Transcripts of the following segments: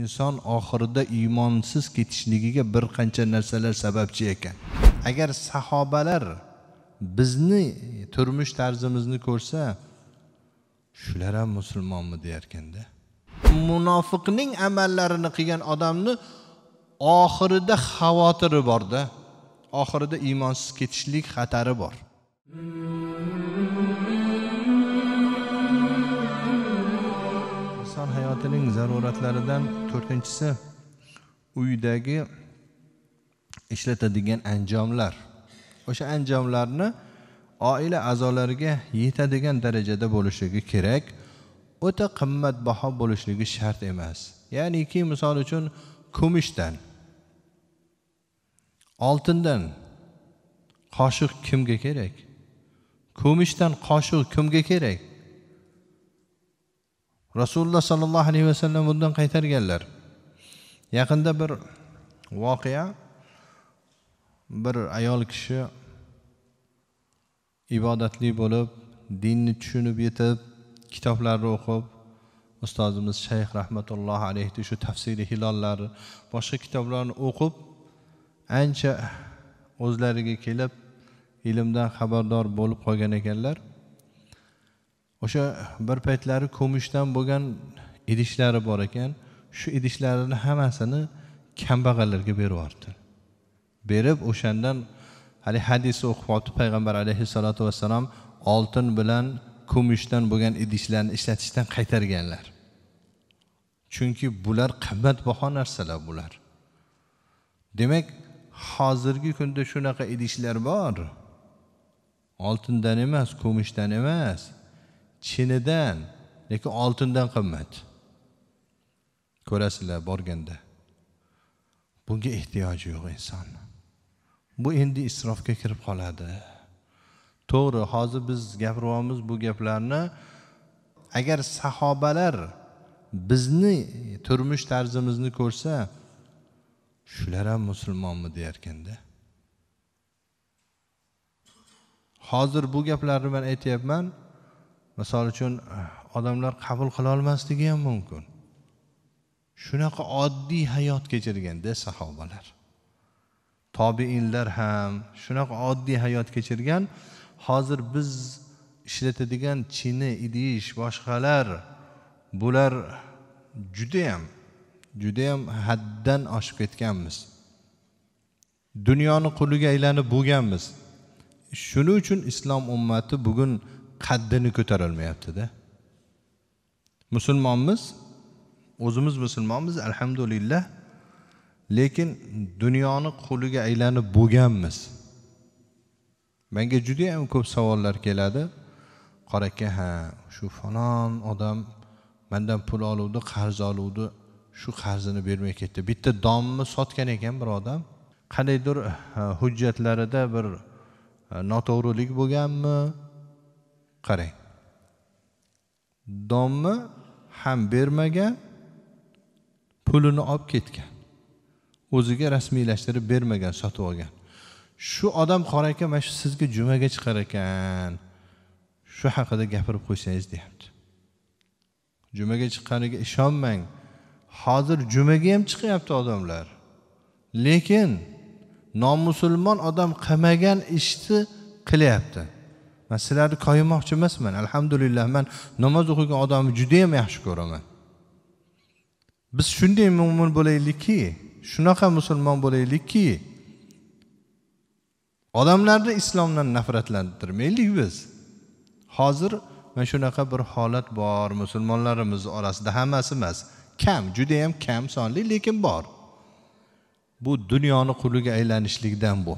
inson oxirida iymonsiz ketishligiga bir qancha narsalar sababchi ekan agar sahobalar bizni turmush tarzimizni ko'rsa shular ham musulmonmi deyarkanda munofiqning amallarini qilgan odamni oxirida xavotiri borda oxirida iymonsiz ketishlik xatari bor jamoatining zaruratlaridan to'rtinchisi uydagi ishlatadigan anjomlar o'sha anjomlarni oila a'zolariga yetadigan darajada bo'lishligi kerak o'ta qimmatbaho bo'lishligi shart emas ya'niki misol uchun kumushdan oltindan qoshiq kimga kerak kumushdan qoshiq kimga kerak rasululloh sollallohu alayhi vasallam bundan qaytarganlar yaqinda bir voqea bir ayol kishi ibodatli bo'lib dinni tushunib yetib kitoblarni o'qib ustozimiz shayx rahmatullohi alayhi shu tafsiri hilollar boshqa kitoblarni o'qib ancha o'zlariga kelib ilmdan xabardor bo'lib qolgan ekanlar o'sha bir paytlari kumushdan bo'lgan idishlari bor ekan shu idishlarini hammasini kambag'allarga berib yubordi berib o'shandan haligi hadisni o'qib oldi payg'ambar alayhissalotu vassalom oltin bilan kumushdan bo'lgan idishlarni ishlatishdan qaytarganlar chunki bular qimmatbaho narsalar bular demak hozirgi kunda shunaqa idishlar bor oltindan emas kumushdan emas chinidan lekin oltindan qimmat ko'rasizlar borganda bunga ehtiyoji yo'q inson bu endi isrofga kirib qoladi to'g'ri hozir biz gapiryapmiz bu gaplarni agar sahobalar bizni turmush tarzimizni ko'rsa shular ham musulmonmi deyarkanda hozir bu gaplarni man aytyapman misol uchun eh, odamlar qabul qilolmasligi ham mumkin shunaqa oddiy hayot kechirganda sahobalar tobeinlar ham shunaqa oddiy hayot kechirgan hozir biz ishlatadigan chini idish boshqalar bular judayam judayam haddan oshib ketganmiz dunyoni quliga aylanib bo'lganmiz shuning uchun islom ummati bugun qaddini ko'tarolmayaptida musulmonmiz o'zimiz musulmonmiz alhamdulillah lekin dunyoni quliga aylanib bo'lganmiz manga judayam ko'p savollar keladi qora aka ha shu falon odam mandan pul oluvdi qarz oluvdi shu qarzini bermay ketdi bitta domni sotgan ekan bir odam qandaydir hujjatlarida bir noto'g'rilik bo'lganmi qarang domni ham bermagan pulini olib ketgan o'ziga rasmiylashtirib bermagan sotib olgan shu odam qora ekan mana shu sizga jumaga chiqar ekan shu haqida gapirib qo'ysangiz deyapti jumaga chiqqaniga ishonmang hozir jumaga ham chiqyapti odamlar lekin nomusulmon odam qilmagan ishni qilyapti man sizlarni koyimoqchi emasman alhamdulillah man namoz o'qigan odamni judayam yaxshi ko'raman biz shunday mo'min bo'laylikki shunaqa musulmon bo'laylikki odamlarni islomdan nafratlantirmaylik biz hozir mana shunaqa bir holat bor musulmonlarimiz orasida hammasi emas kam judayam kam sonli lekin bor bu dunyoni quliga aylanishlikdan bu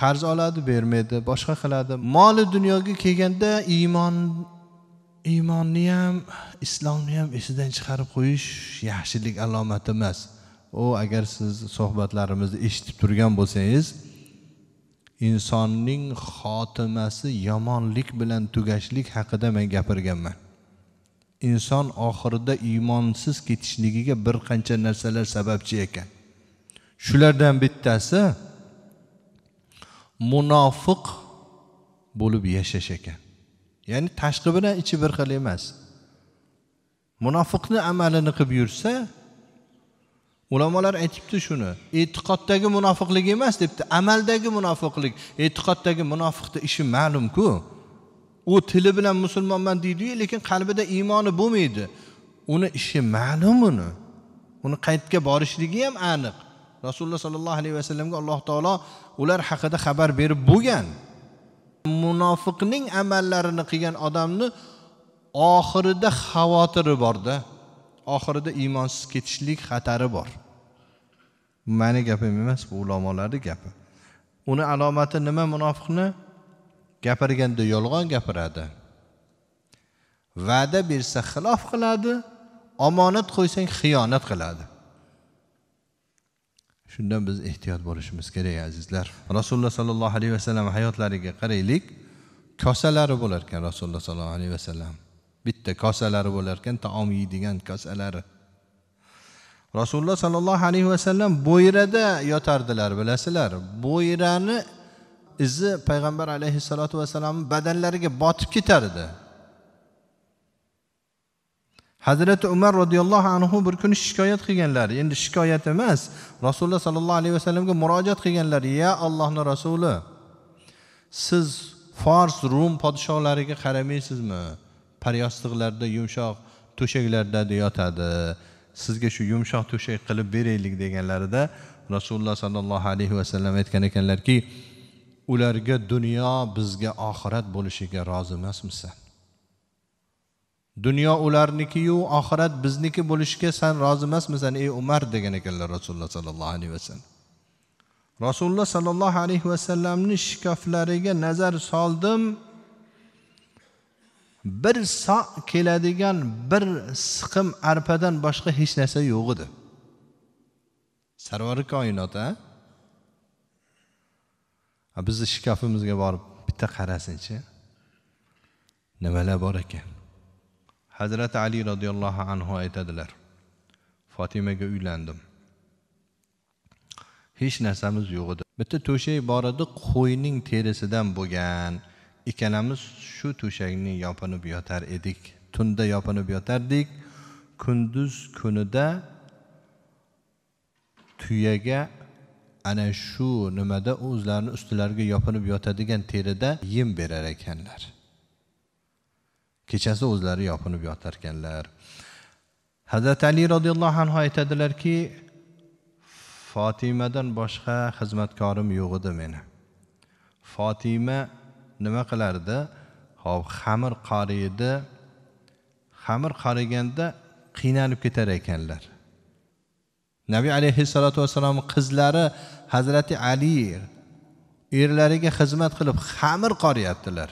qarz oladi bermaydi boshqa qiladi moli dunyoga kelganda iymon iymonni ham islomni ham esidan chiqarib qo'yish yaxshilik alomati emas u agar siz suhbatlarimizni eshitib turgan bo'lsangiz insonning xotimasi yomonlik bilan tugashlik haqida men gapirganman inson oxirida iymonsiz ketishligiga bir qancha narsalar sababchi ekan shulardan bittasi munofiq bo'lib yashash ekan ya'ni tashqi bilan ichi bir xil emas munofiqni amalini qilib yursa ulamolar aytibdi shuni e'tiqoddagi munofiqlik emas debdi amaldagi munofiqlik e'tiqoddagi munofiqni ishi ma'lumku u tili bilan musulmonman deydiyu lekin qalbida iymoni bo'lmaydi uni ishi ma'lum uni uni qaytga borishligi ham aniq rasululloh sollallohu alayhi vasallamga alloh taolo ular haqida xabar berib bo'lgan munofiqning amallarini qilgan odamni oxirida xavotiri borda oxirida iymonsiz ketishlik xatari bor mani gapim emas bu ulamolarni gapi uni alomati nima munofiqni gapirganda yolg'on gapiradi va'da bersa xilof qiladi omonat qo'ysang xiyonat qiladi shundan biz ehtiyot bo'lishimiz kerak azizlar rasululloh sollallohu alayhi vasallam hayotlariga qaraylik kosalari bo'lar ekan rasululloh sollallohu alayhi vasallam bitta kosalari bo'lar ekan taom yeydigan kosalari rasululloh sollallohu alayhi vasallam bo'yrada yotardilar bilasizlar bo'yrani izi payg'ambar alayhissalotu vassalomni badanlariga botib ketardi hazrati umar roziyallohu anhu bir kuni shikoyat qilganlar endi shikoyat emas rasululloh sollallohu alayhi vasallamga murojaat qilganlar ya allohni rasuli siz fors rum podsholariga qaramaysizmi paryostiqlarda yumshoq to'shaklarda yotadi sizga shu yumshoq to'shak qilib beraylik deganlarida rasululloh sollallohu alayhi vasallam aytgan ekanlarki ularga dunyo bizga oxirat bo'lishiga rozi emasmisan dunyo ularnikiyu oxirat bizniki bo'lishiga san rozi emasmisan ey umar degan ekanlar rasululloh sollallohu alayhi vasallam rasululloh sollallohu alayhi vasallamni shkaflariga nazar soldim bir so keladigan bir siqim arpadan boshqa hech narsa yo'q edi sarvari koinot a bizni shkafimizga borib bitta qarasinchi nimalar bor ekan hazrati ali roziyallohu anhu aytadilar fotimaga uylandim hech narsamiz yo'q edi bitta to'shak bor edi qo'yning terisidan bo'lgan ikkalamiz shu to'shakni yopinib yotar edik tunda yopinib yotardik kunduz kunida tuyaga ana shu nimada o'zlarini ustilariga yopinib yotadigan terida yem berar ekanlar kechasi o'zlari yopinib yotarkanlar hazrati ali roziyallohu anhu aytadilarki fotimadan boshqa xizmatkorim yo'q edi meni fotima nima qilardi hop xamir qoriydi xamir qariganda qiynalib ketar ekanlar nabiy alayhissalotu vassalom qizlari hazrati ali erlariga xizmat qilib xamir qoriyaptilar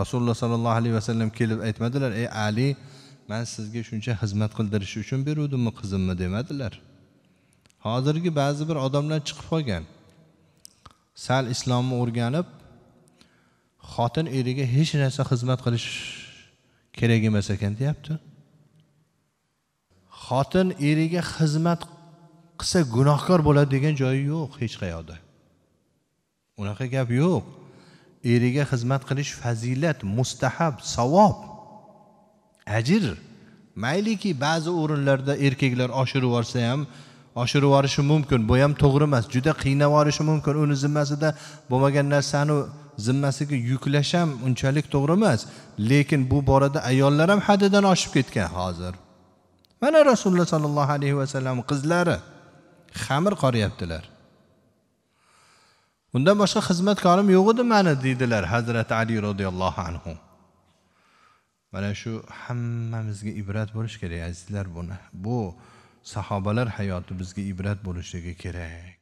rasululloh sollallohu alayhi vasallam kelib aytmadilar ey ali man sizga shuncha xizmat qildirish uchun beruvdimmi qizimni demadilar hozirgi ba'zi bir odamlar chiqib qolgan sal islomni o'rganib xotin eriga hech narsa xizmat qilish kerak emas ekan deyapti xotin eriga xizmat qilsa gunohkor bo'ladi degan joyi yo'q hech qayoqda unaqa gap yo'q eriga xizmat qilish fazilat mustahab savob ajr mayliki ba'zi o'rinlarda erkaklar oshirib yuborsa ham oshirib yuborishi mumkin bu ham to'g'ri emas juda qiynab yuborishi mumkin uni zimmasida bo'lmagan narsani zimmasiga yuklash ham unchalik to'g'ri emas lekin bu borada ayollar ham haddidan oshib ketgan hozir mana rasululloh sollallohu alayhi vasallam qizlari xamir qoryaptilar undan boshqa xizmatkorim yo'q edi mani deydilar hazrati ali roziyallohu anhu mana shu hammamizga ibrat bo'lishi kerak azizlar buni bu sahobalar hayoti bizga ibrat bo'lishligi kerak